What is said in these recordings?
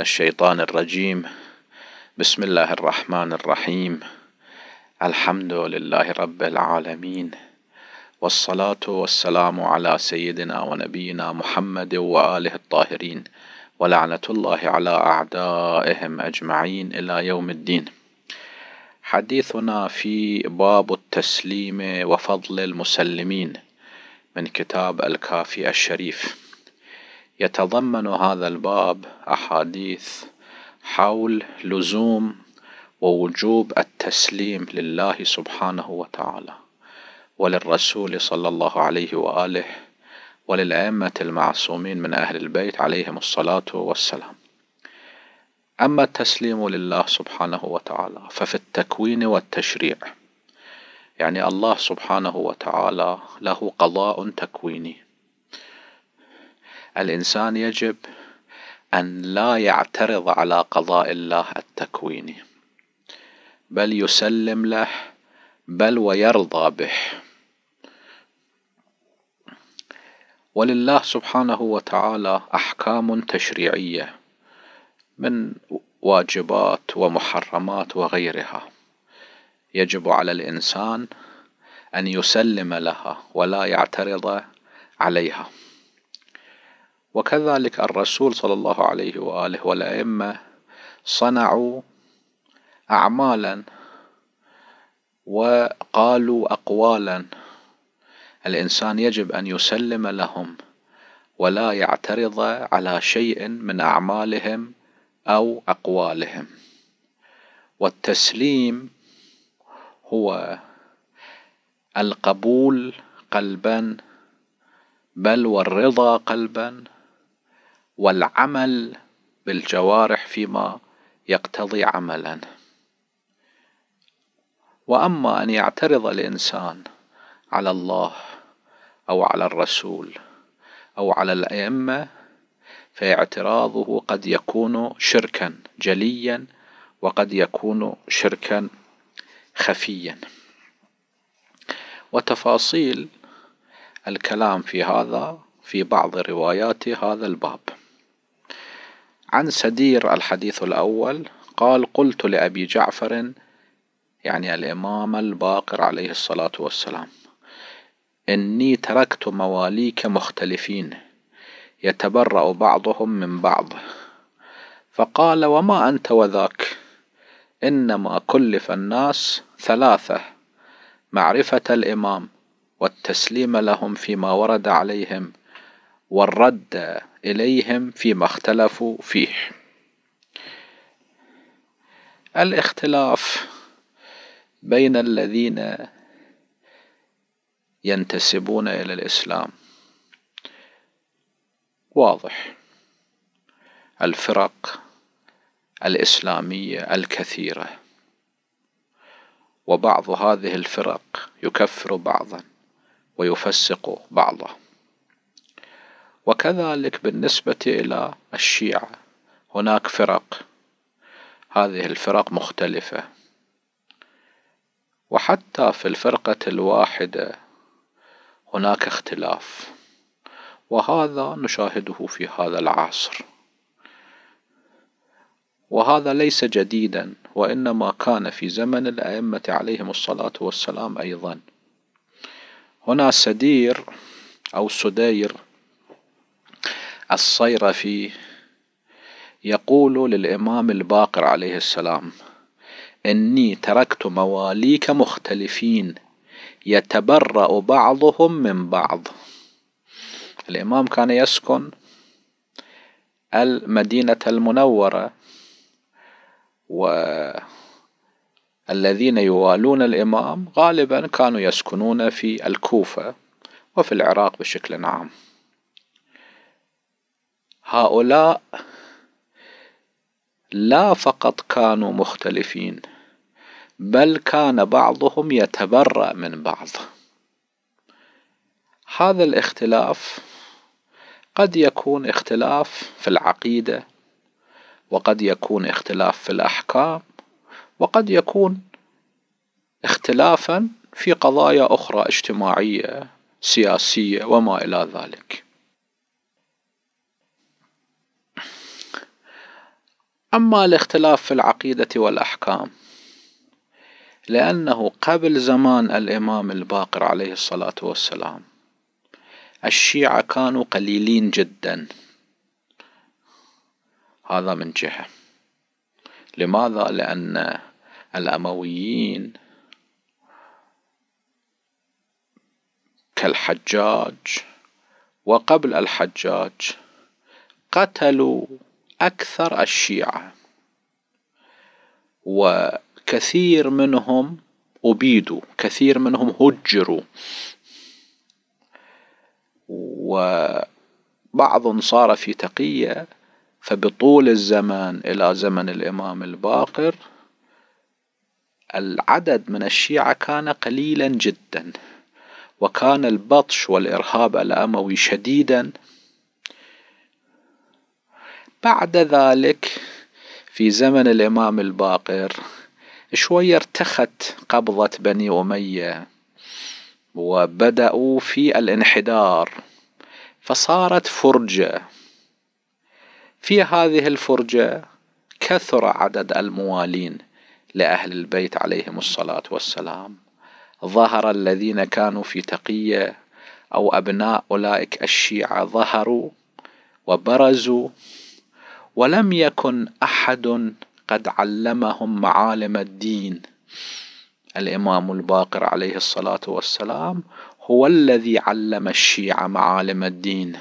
الشيطان الرجيم بسم الله الرحمن الرحيم الحمد لله رب العالمين والصلاة والسلام على سيدنا ونبينا محمد وآله الطاهرين ولعنة الله على أعدائهم أجمعين إلى يوم الدين حديثنا في باب التسليم وفضل المسلمين من كتاب الكافي الشريف يتضمن هذا الباب أحاديث حول لزوم ووجوب التسليم لله سبحانه وتعالى وللرسول صلى الله عليه وآله وللأئمة المعصومين من أهل البيت عليهم الصلاة والسلام أما التسليم لله سبحانه وتعالى ففي التكوين والتشريع يعني الله سبحانه وتعالى له قضاء تكويني الإنسان يجب أن لا يعترض على قضاء الله التكويني بل يسلم له بل ويرضى به ولله سبحانه وتعالى أحكام تشريعية من واجبات ومحرمات وغيرها يجب على الإنسان أن يسلم لها ولا يعترض عليها وكذلك الرسول صلى الله عليه وآله والأئمة صنعوا أعمالا وقالوا أقوالا الإنسان يجب أن يسلم لهم ولا يعترض على شيء من أعمالهم أو أقوالهم والتسليم هو القبول قلبا بل والرضا قلبا والعمل بالجوارح فيما يقتضي عملا واما ان يعترض الانسان على الله او على الرسول او على الائمه فاعتراضه قد يكون شركا جليا وقد يكون شركا خفيا وتفاصيل الكلام في هذا في بعض روايات هذا الباب عن سدير الحديث الأول قال قلت لأبي جعفر يعني الإمام الباقر عليه الصلاة والسلام إني تركت مواليك مختلفين يتبرأ بعضهم من بعض فقال وما أنت وذاك إنما كلف الناس ثلاثة معرفة الإمام والتسليم لهم فيما ورد عليهم والرد إليهم فيما اختلفوا فيه الاختلاف بين الذين ينتسبون إلى الإسلام واضح الفرق الإسلامية الكثيرة وبعض هذه الفرق يكفر بعضا ويفسق بعضه وكذلك بالنسبة إلى الشيعة هناك فرق هذه الفرق مختلفة وحتى في الفرقة الواحدة هناك اختلاف وهذا نشاهده في هذا العصر وهذا ليس جديدا وإنما كان في زمن الأئمة عليهم الصلاة والسلام أيضا هنا سدير أو سدير الصيرفي يقول للإمام الباقر عليه السلام إني تركت مواليك مختلفين يتبرأ بعضهم من بعض الإمام كان يسكن المدينة المنورة والذين يوالون الإمام غالبا كانوا يسكنون في الكوفة وفي العراق بشكل عام هؤلاء لا فقط كانوا مختلفين بل كان بعضهم يتبرأ من بعض هذا الاختلاف قد يكون اختلاف في العقيدة وقد يكون اختلاف في الأحكام وقد يكون اختلافا في قضايا أخرى اجتماعية سياسية وما إلى ذلك أما الاختلاف في العقيدة والأحكام لأنه قبل زمان الإمام الباقر عليه الصلاة والسلام الشيعة كانوا قليلين جدا هذا من جهة لماذا؟ لأن الأمويين كالحجاج وقبل الحجاج قتلوا أكثر الشيعة وكثير منهم أبيدوا كثير منهم هجروا وبعض صار في تقية فبطول الزمان إلى زمن الإمام الباقر العدد من الشيعة كان قليلا جدا وكان البطش والإرهاب الأموي شديدا بعد ذلك في زمن الامام الباقر شوية ارتخت قبضة بني امية وبدأوا في الانحدار فصارت فرجة في هذه الفرجة كثر عدد الموالين لأهل البيت عليهم الصلاة والسلام ظهر الذين كانوا في تقية أو أبناء أولئك الشيعة ظهروا وبرزوا ولم يكن احد قد علمهم معالم الدين الامام الباقر عليه الصلاه والسلام هو الذي علم الشيعه معالم الدين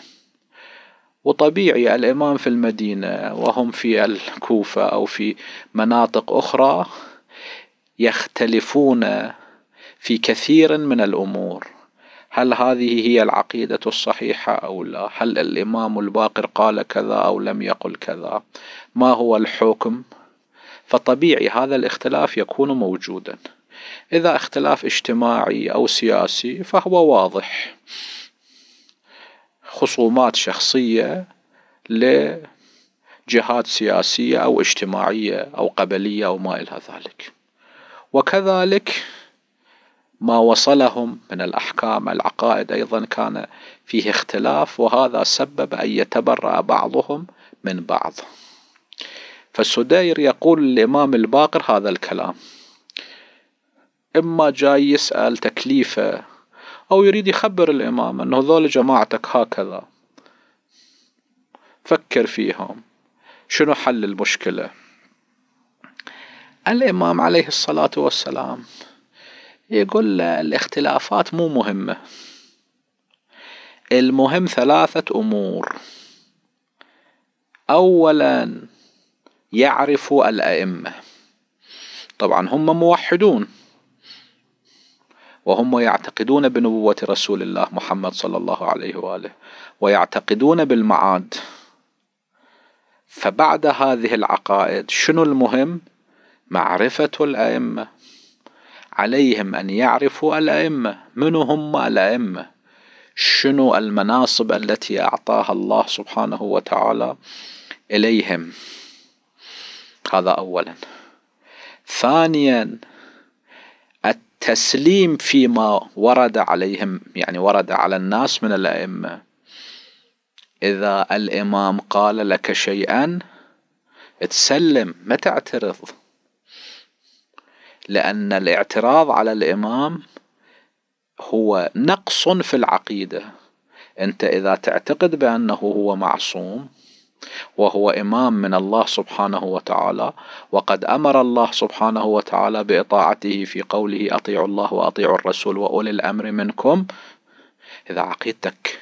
وطبيعي الامام في المدينه وهم في الكوفه او في مناطق اخرى يختلفون في كثير من الامور هل هذه هي العقيدة الصحيحة أو لا هل الإمام الباقر قال كذا أو لم يقل كذا ما هو الحكم فطبيعي هذا الاختلاف يكون موجودا إذا اختلاف اجتماعي أو سياسي فهو واضح خصومات شخصية لجهات سياسية أو اجتماعية أو قبلية أو ما إلى ذلك وكذلك ما وصلهم من الأحكام العقائد أيضا كان فيه اختلاف وهذا سبب أن يتبرأ بعضهم من بعض فالسدير يقول للإمام الباقر هذا الكلام إما جاي يسأل تكليفه أو يريد يخبر الإمام أنه ذول جماعتك هكذا فكر فيهم شنو حل المشكلة الإمام عليه الصلاة والسلام يقول الاختلافات مو مهمة المهم ثلاثة أمور أولا يعرف الأئمة طبعا هم موحدون وهم يعتقدون بنبوة رسول الله محمد صلى الله عليه وآله ويعتقدون بالمعاد فبعد هذه العقائد شنو المهم معرفة الأئمة عليهم أن يعرفوا الأئمة من هم الأئمة شنو المناصب التي أعطاها الله سبحانه وتعالى إليهم هذا أولا ثانيا التسليم فيما ورد عليهم يعني ورد على الناس من الأئمة إذا الإمام قال لك شيئا تسلم ما تعترض لأن الاعتراض على الإمام هو نقص في العقيدة أنت إذا تعتقد بأنه هو معصوم وهو إمام من الله سبحانه وتعالى وقد أمر الله سبحانه وتعالى بإطاعته في قوله أطيعوا الله وأطيعوا الرسول وأولي الأمر منكم إذا عقيدتك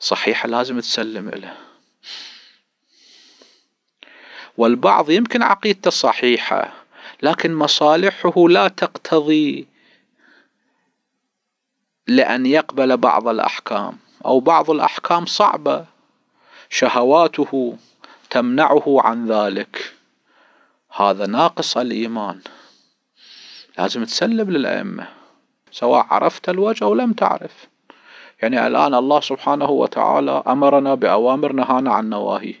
صحيحة لازم تسلم له والبعض يمكن عقيدته صحيحة لكن مصالحه لا تقتضي لأن يقبل بعض الأحكام أو بعض الأحكام صعبة شهواته تمنعه عن ذلك هذا ناقص الإيمان لازم تسلم للأئمة سواء عرفت الوجه أو لم تعرف يعني الآن الله سبحانه وتعالى أمرنا بأوامر نهانا عن نواهي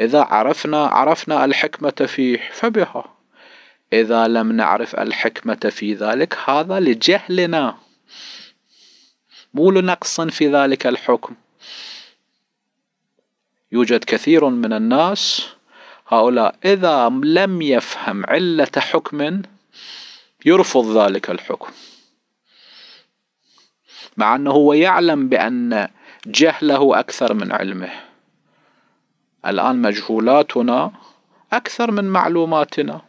إذا عرفنا عرفنا الحكمة فيه فبها إذا لم نعرف الحكمة في ذلك هذا لجهلنا مو لنقص في ذلك الحكم يوجد كثير من الناس هؤلاء إذا لم يفهم علة حكم يرفض ذلك الحكم مع أنه هو يعلم بأن جهله أكثر من علمه الآن مجهولاتنا أكثر من معلوماتنا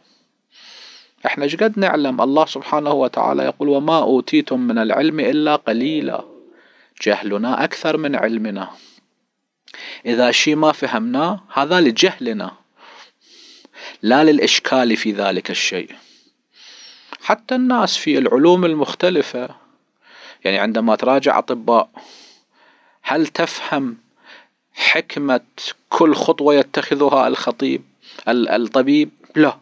احنا شقد نعلم الله سبحانه وتعالى يقول وما اوتيتم من العلم الا قليلا جهلنا اكثر من علمنا اذا شيء ما فهمناه هذا لجهلنا لا للاشكال في ذلك الشيء حتى الناس في العلوم المختلفة يعني عندما تراجع أطباء هل تفهم حكمة كل خطوة يتخذها الخطيب الطبيب؟ لا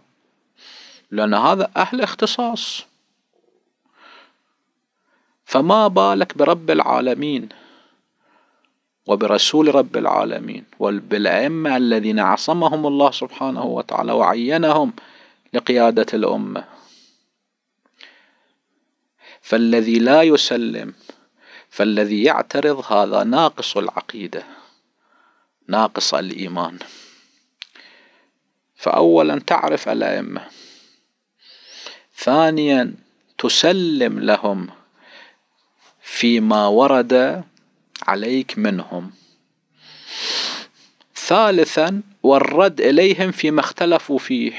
لأن هذا أهل اختصاص فما بالك برب العالمين وبرسول رب العالمين وبالأئمة الذين عصمهم الله سبحانه وتعالى وعينهم لقيادة الأمة فالذي لا يسلم فالذي يعترض هذا ناقص العقيدة ناقص الإيمان فأولا تعرف الأئمة ثانيا تسلم لهم فيما ورد عليك منهم ثالثا والرد إليهم فيما اختلفوا فيه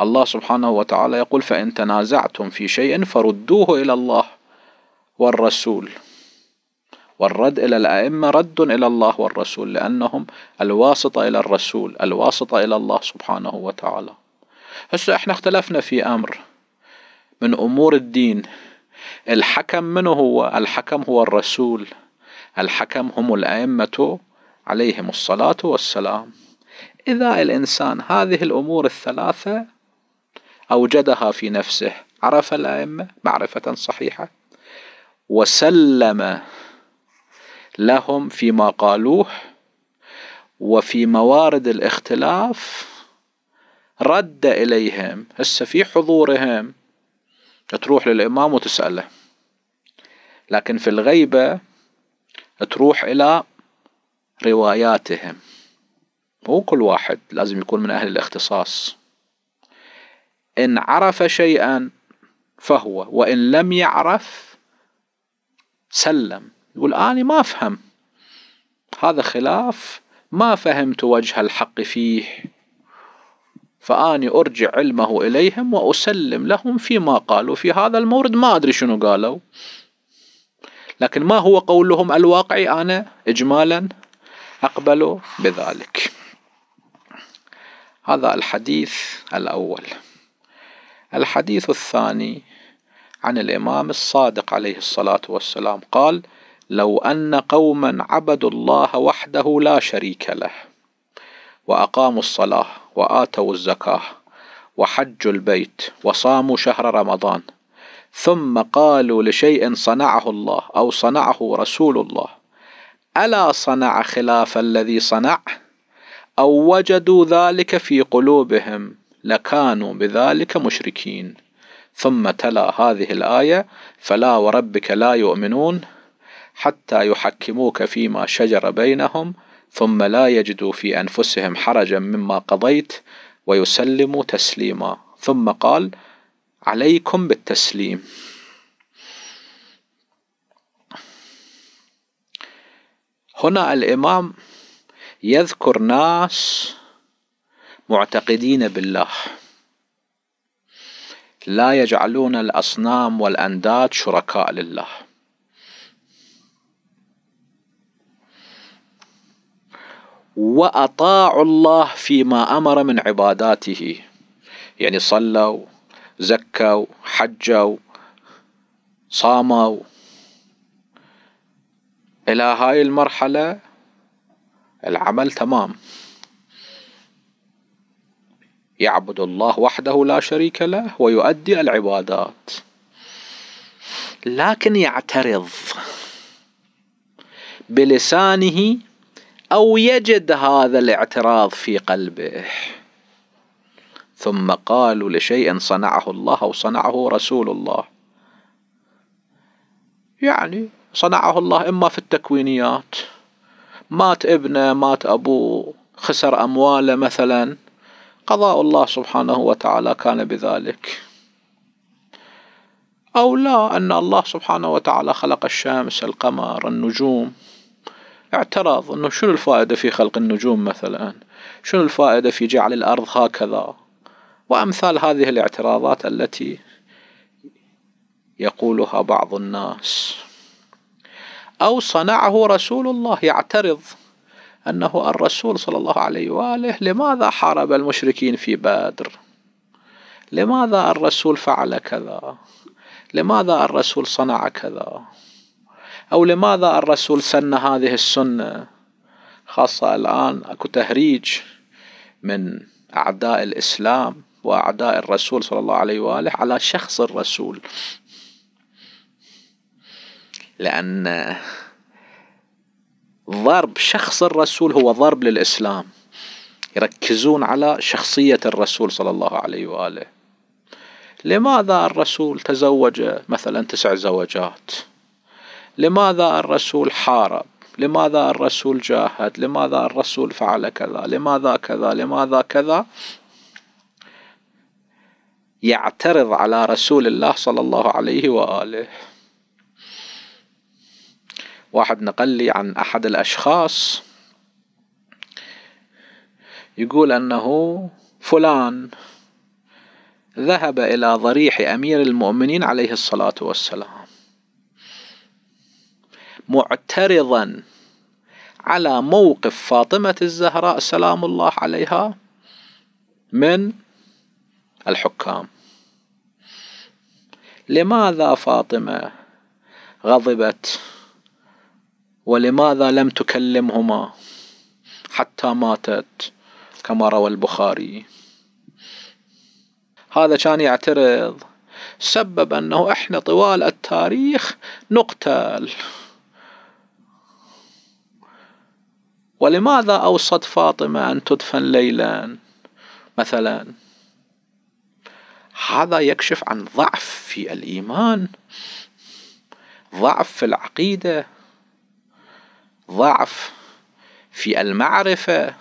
الله سبحانه وتعالى يقول فإن تنازعتم في شيء فردوه إلى الله والرسول والرد إلى الأئمة رد إلى الله والرسول لأنهم الواسطة إلى الرسول الواسطة إلى الله سبحانه وتعالى هسه احنا اختلفنا في امر من امور الدين الحكم من هو الحكم هو الرسول الحكم هم الائمه عليهم الصلاه والسلام اذا الانسان هذه الامور الثلاثه اوجدها في نفسه عرف الائمه معرفه صحيحه وسلم لهم فيما قالوه وفي موارد الاختلاف رد إليهم هسه في حضورهم تروح للإمام وتسأله لكن في الغيبة تروح إلى رواياتهم مو كل واحد لازم يكون من أهل الاختصاص إن عرف شيئا فهو وإن لم يعرف سلم يقول أنا ما أفهم هذا خلاف ما فهمت وجه الحق فيه فاني ارجع علمه اليهم واسلم لهم فيما قالوا في هذا المورد ما ادري شنو قالوا لكن ما هو قولهم الواقعي انا اجمالا اقبل بذلك هذا الحديث الاول الحديث الثاني عن الامام الصادق عليه الصلاه والسلام قال لو ان قوما عبدوا الله وحده لا شريك له واقاموا الصلاه وآتوا الزكاة وحجوا البيت وصاموا شهر رمضان ثم قالوا لشيء صنعه الله أو صنعه رسول الله ألا صنع خلاف الذي صنع أو وجدوا ذلك في قلوبهم لكانوا بذلك مشركين ثم تلا هذه الآية فلا وربك لا يؤمنون حتى يحكموك فيما شجر بينهم ثم لا يجدوا في أنفسهم حرجا مما قضيت ويسلموا تسليما ثم قال عليكم بالتسليم هنا الإمام يذكر ناس معتقدين بالله لا يجعلون الأصنام والأنداد شركاء لله واطاعوا الله فيما امر من عباداته يعني صلوا زكوا حجوا صاموا الى هاي المرحله العمل تمام يعبد الله وحده لا شريك له ويؤدي العبادات لكن يعترض بلسانه او يجد هذا الاعتراض في قلبه ثم قالوا لشيء صنعه الله او صنعه رسول الله يعني صنعه الله اما في التكوينيات مات ابنه مات ابوه خسر امواله مثلا قضاء الله سبحانه وتعالى كان بذلك او لا ان الله سبحانه وتعالى خلق الشمس القمر النجوم اعتراض انه شنو الفائدة في خلق النجوم مثلا شنو الفائدة في جعل الارض هكذا وامثال هذه الاعتراضات التي يقولها بعض الناس او صنعه رسول الله يعترض انه الرسول صلى الله عليه واله لماذا حارب المشركين في بدر لماذا الرسول فعل كذا لماذا الرسول صنع كذا أو لماذا الرسول سن هذه السنة خاصة الآن أكو تهريج من أعداء الإسلام وأعداء الرسول صلى الله عليه وآله على شخص الرسول لأن ضرب شخص الرسول هو ضرب للإسلام يركزون على شخصية الرسول صلى الله عليه وآله لماذا الرسول تزوج مثلا تسع زوجات لماذا الرسول حارب لماذا الرسول جاهد لماذا الرسول فعل كذا لماذا كذا لماذا كذا يعترض على رسول الله صلى الله عليه وآله واحد نقل لي عن أحد الأشخاص يقول أنه فلان ذهب إلى ضريح أمير المؤمنين عليه الصلاة والسلام معترضا على موقف فاطمة الزهراء سلام الله عليها من الحكام لماذا فاطمة غضبت ولماذا لم تكلمهما حتى ماتت كما روى البخاري هذا كان يعترض سبب انه احنا طوال التاريخ نقتل ولماذا أوصت فاطمة أن تدفن ليلا مثلا هذا يكشف عن ضعف في الإيمان ضعف في العقيدة ضعف في المعرفة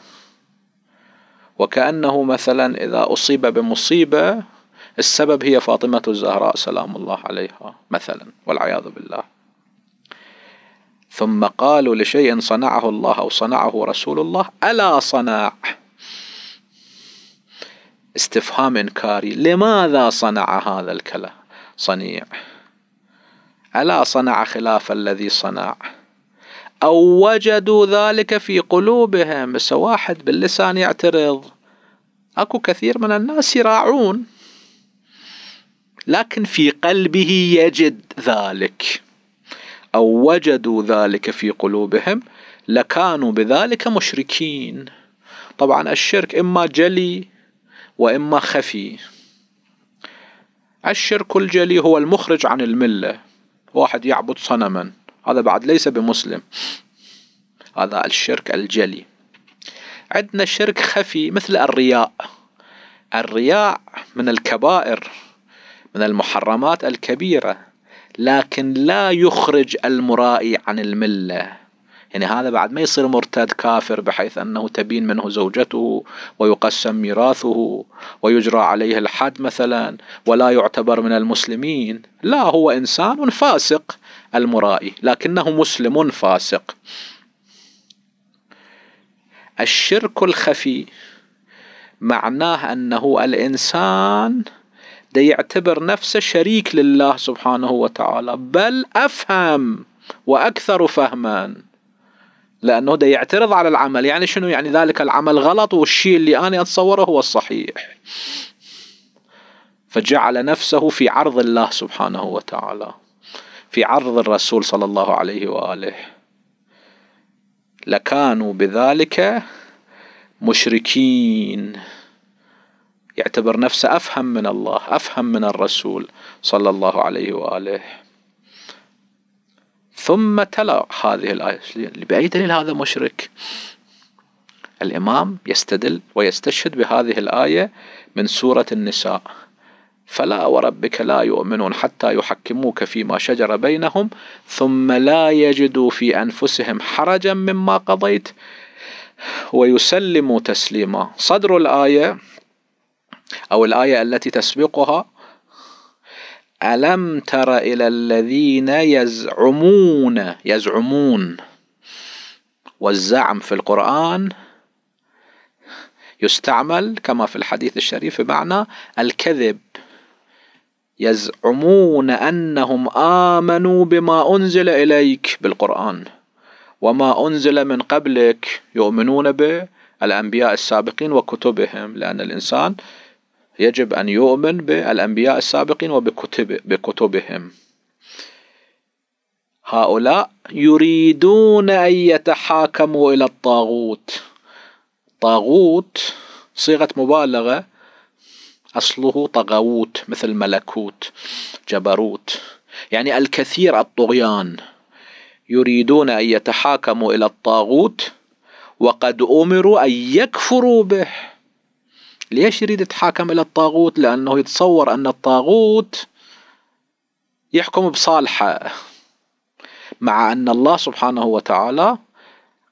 وكأنه مثلا إذا أصيب بمصيبة السبب هي فاطمة الزهراء سلام الله عليها مثلا والعياذ بالله ثم قالوا لشيء صنعه الله أو صنعه رسول الله ألا صنع استفهام إنكاري لماذا صنع هذا الكلام صنيع ألا صنع خلاف الذي صنع أو وجدوا ذلك في قلوبهم بس واحد باللسان يعترض أكو كثير من الناس يراعون لكن في قلبه يجد ذلك أو وجدوا ذلك في قلوبهم لكانوا بذلك مشركين طبعا الشرك إما جلي وإما خفي الشرك الجلي هو المخرج عن الملة واحد يعبد صنما هذا بعد ليس بمسلم هذا الشرك الجلي عندنا شرك خفي مثل الرياء الرياء من الكبائر من المحرمات الكبيرة لكن لا يخرج المرائي عن المله يعني هذا بعد ما يصير مرتد كافر بحيث انه تبين منه زوجته ويقسم ميراثه ويجرى عليه الحد مثلا ولا يعتبر من المسلمين لا هو انسان فاسق المرائي لكنه مسلم فاسق الشرك الخفي معناه انه الانسان ده يعتبر نفسه شريك لله سبحانه وتعالى بل أفهم وأكثر فهما لأنه ده يعترض على العمل يعني شنو يعني ذلك العمل غلط والشيء اللي أنا أتصوره هو الصحيح فجعل نفسه في عرض الله سبحانه وتعالى في عرض الرسول صلى الله عليه وآله لكانوا بذلك مشركين يعتبر نفسه أفهم من الله أفهم من الرسول صلى الله عليه وآله ثم تلا هذه الآية بأي دليل هذا مشرك الإمام يستدل ويستشهد بهذه الآية من سورة النساء فلا وربك لا يؤمنون حتى يحكموك فيما شجر بينهم ثم لا يجدوا في أنفسهم حرجا مما قضيت ويسلموا تسليما صدر الآية أو الآية التي تسبقها ألم تر إلى الذين يزعمون يزعمون والزعم في القرآن يستعمل كما في الحديث الشريف بمعنى الكذب يزعمون أنهم آمنوا بما أنزل إليك بالقرآن وما أنزل من قبلك يؤمنون به الأنبياء السابقين وكتبهم لأن الإنسان يجب أن يؤمن بالأنبياء السابقين وبكتب بكتبهم هؤلاء يريدون أن يتحاكموا إلى الطاغوت طاغوت صيغة مبالغة أصله طغوت مثل ملكوت جبروت يعني الكثير الطغيان يريدون أن يتحاكموا إلى الطاغوت وقد أمروا أن يكفروا به ليش يريد يتحاكم إلى الطاغوت لأنه يتصور أن الطاغوت يحكم بصالحه مع أن الله سبحانه وتعالى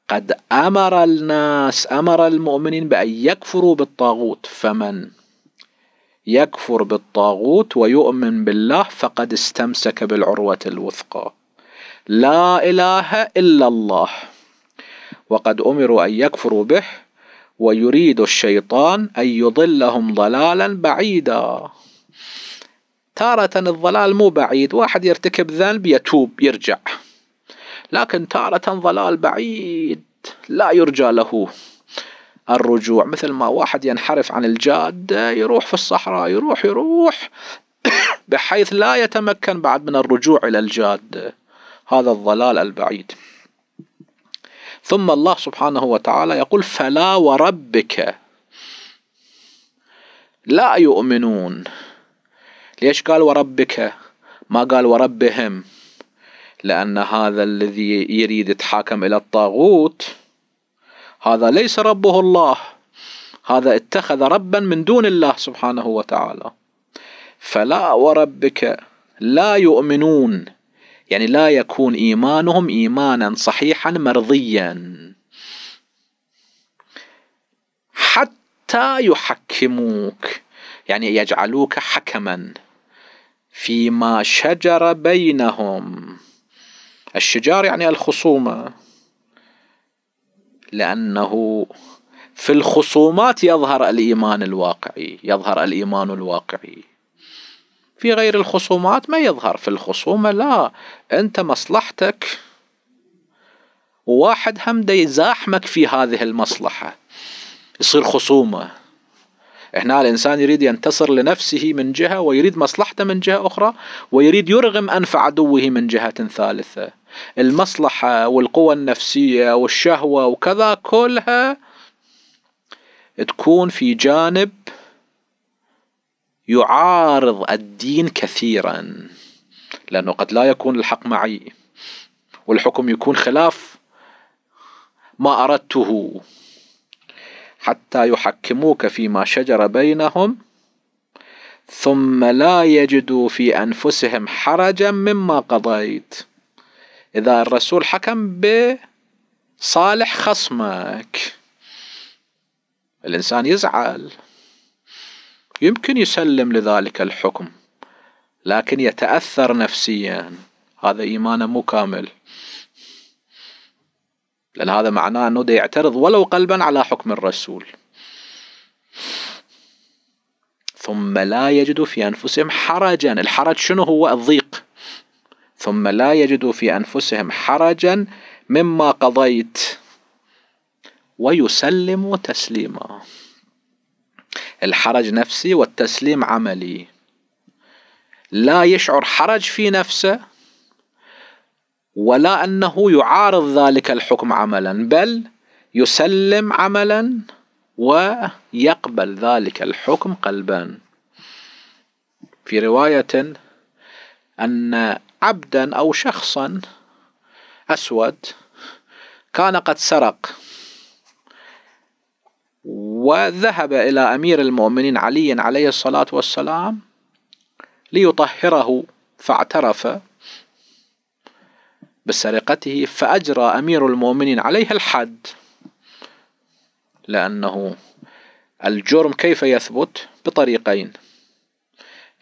قد أمر الناس أمر المؤمنين بأن يكفروا بالطاغوت فمن يكفر بالطاغوت ويؤمن بالله فقد استمسك بالعروة الوثقى لا إله إلا الله وقد أمروا أن يكفروا به ويريد الشيطان أن يضلهم ضلالا بعيدا تارة الضلال مو بعيد واحد يرتكب ذنب يتوب يرجع لكن تارة ضلال بعيد لا يرجى له الرجوع مثل ما واحد ينحرف عن الجادة يروح في الصحراء يروح يروح بحيث لا يتمكن بعد من الرجوع إلى الجادة هذا الضلال البعيد ثم الله سبحانه وتعالى يقول فلا وربك لا يؤمنون ليش قال وربك ما قال وربهم لأن هذا الذي يريد يتحاكم إلى الطاغوت هذا ليس ربه الله هذا اتخذ ربا من دون الله سبحانه وتعالى فلا وربك لا يؤمنون يعني لا يكون إيمانهم إيمانا صحيحا مرضيا حتى يحكموك يعني يجعلوك حكما فيما شجر بينهم الشجار يعني الخصومة لأنه في الخصومات يظهر الإيمان الواقعي يظهر الإيمان الواقعي في غير الخصومات ما يظهر في الخصومة لا أنت مصلحتك وواحد هم دا يزاحمك في هذه المصلحة يصير خصومة هنا الإنسان يريد ينتصر لنفسه من جهة ويريد مصلحته من جهة أخرى ويريد يرغم أنف عدوه من جهة ثالثة المصلحة والقوة النفسية والشهوة وكذا كلها تكون في جانب يعارض الدين كثيرا لأنه قد لا يكون الحق معي والحكم يكون خلاف ما أردته حتى يحكموك فيما شجر بينهم ثم لا يجدوا في أنفسهم حرجا مما قضيت إذا الرسول حكم بصالح خصمك الإنسان يزعل يمكن يسلم لذلك الحكم لكن يتأثر نفسيا هذا إيمانه مو كامل لأن هذا معناه أنه يعترض ولو قلبا على حكم الرسول ثم لا يجد في أنفسهم حرجا الحرج شنو هو الضيق ثم لا يجد في أنفسهم حرجا مما قضيت ويسلم تسليما الحرج نفسي والتسليم عملي لا يشعر حرج في نفسه ولا انه يعارض ذلك الحكم عملا بل يسلم عملا ويقبل ذلك الحكم قلبا في روايه ان عبدا او شخصا اسود كان قد سرق وذهب إلى أمير المؤمنين علي عليه الصلاة والسلام ليطهره فاعترف بسرقته فأجرى أمير المؤمنين عليه الحد لأنه الجرم كيف يثبت بطريقين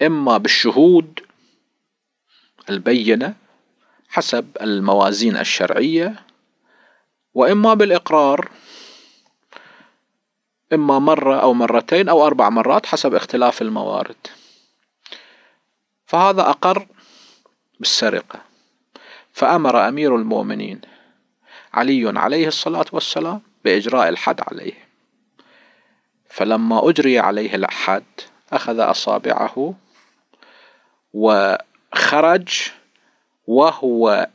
إما بالشهود البينة حسب الموازين الشرعية وإما بالإقرار إما مرة أو مرتين أو أربع مرات حسب اختلاف الموارد فهذا أقر بالسرقة فأمر أمير المؤمنين علي عليه الصلاة والسلام بإجراء الحد عليه فلما أجري عليه الحد أخذ أصابعه وخرج وهو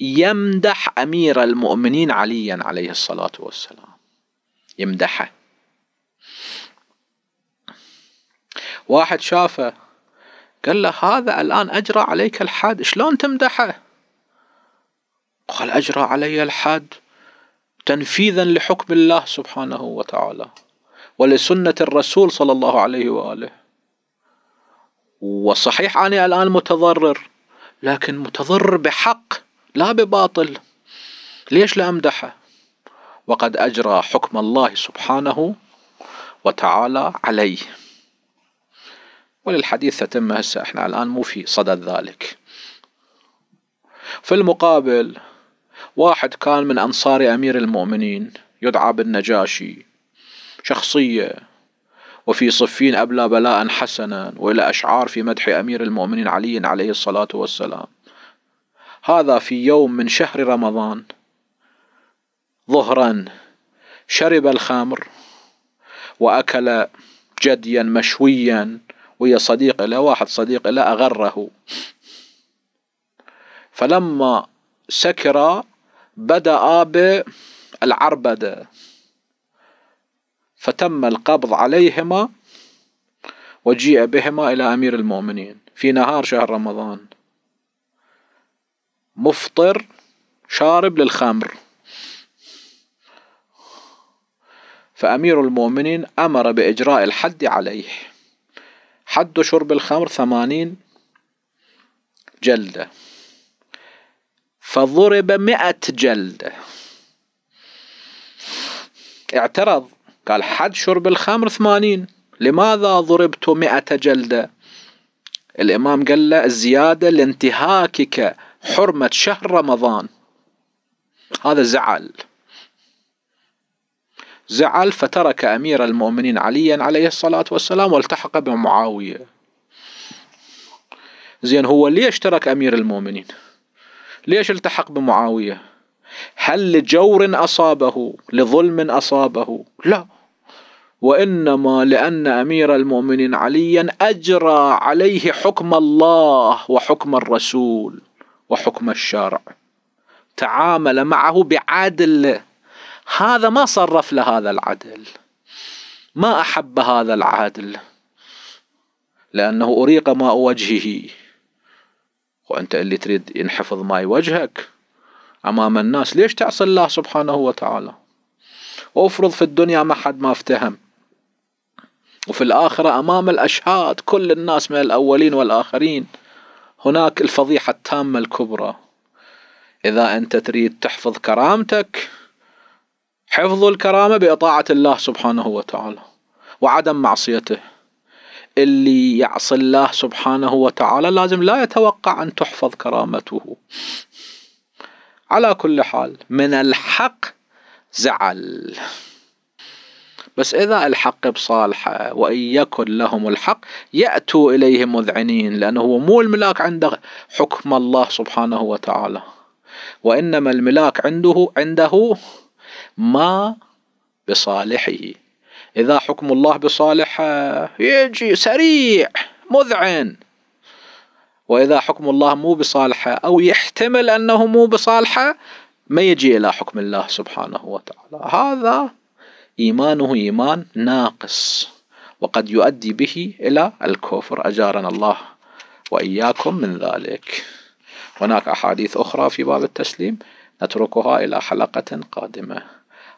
يمدح أمير المؤمنين عليا عليه الصلاة والسلام يمدحه واحد شافه قال له هذا الآن أجرى عليك الحد شلون تمدحه قال أجرى علي الحد تنفيذا لحكم الله سبحانه وتعالى ولسنة الرسول صلى الله عليه وآله وصحيح أني الآن متضرر لكن متضرر بحق لا بباطل ليش لا أمدحه وقد أجرى حكم الله سبحانه وتعالى عليه وللحديث تتم هسه احنا الآن مو في صدد ذلك في المقابل واحد كان من أنصار أمير المؤمنين يدعى بالنجاشي شخصية وفي صفين أبلى بلاء حسنا وإلى أشعار في مدح أمير المؤمنين علي عليه الصلاة والسلام هذا في يوم من شهر رمضان ظهرا شرب الخمر وأكل جديا مشويا ويا صديق له واحد صديق له أغره فلما سكر بدأ بالعربدة فتم القبض عليهما وجيء بهما إلى أمير المؤمنين في نهار شهر رمضان مفطر شارب للخمر فأمير المؤمنين أمر بإجراء الحد عليه حد شرب الخمر ثمانين جلدة فضرب مئة جلدة اعترض قال حد شرب الخمر ثمانين لماذا ضربت مئة جلدة الإمام قال له الزيادة لانتهاكك حرمة شهر رمضان هذا زعل زعل فترك أمير المؤمنين عليا عليه الصلاة والسلام والتحق بمعاوية زين هو ليش ترك أمير المؤمنين ليش التحق بمعاوية هل لجور أصابه لظلم أصابه لا وانما لان امير المؤمنين عليا اجرى عليه حكم الله وحكم الرسول وحكم الشرع تعامل معه بعدل هذا ما صرف لهذا العدل ما أحب هذا العدل لأنه أريق ماء وجهه وأنت اللي تريد ينحفظ ماء وجهك أمام الناس ليش تعصي الله سبحانه وتعالى وافرض في الدنيا ما حد ما افتهم وفي الآخرة أمام الأشهاد كل الناس من الأولين والآخرين هناك الفضيحة التامة الكبرى إذا أنت تريد تحفظ كرامتك حفظ الكرامة بإطاعة الله سبحانه وتعالى وعدم معصيته اللي يعصي الله سبحانه وتعالى لازم لا يتوقع أن تحفظ كرامته على كل حال من الحق زعل بس إذا الحق بصالحة وإن يكن لهم الحق يأتوا إليه مذعنين لأنه هو مو الملاك عنده حكم الله سبحانه وتعالى وإنما الملاك عنده عنده ما بصالحه إذا حكم الله بصالحه يجي سريع مذعن وإذا حكم الله مو بصالحه أو يحتمل أنه مو بصالحه ما يجي إلى حكم الله سبحانه وتعالى هذا إيمانه إيمان ناقص وقد يؤدي به إلى الكفر أجارنا الله وإياكم من ذلك هناك أحاديث أخرى في باب التسليم نتركها إلى حلقة قادمة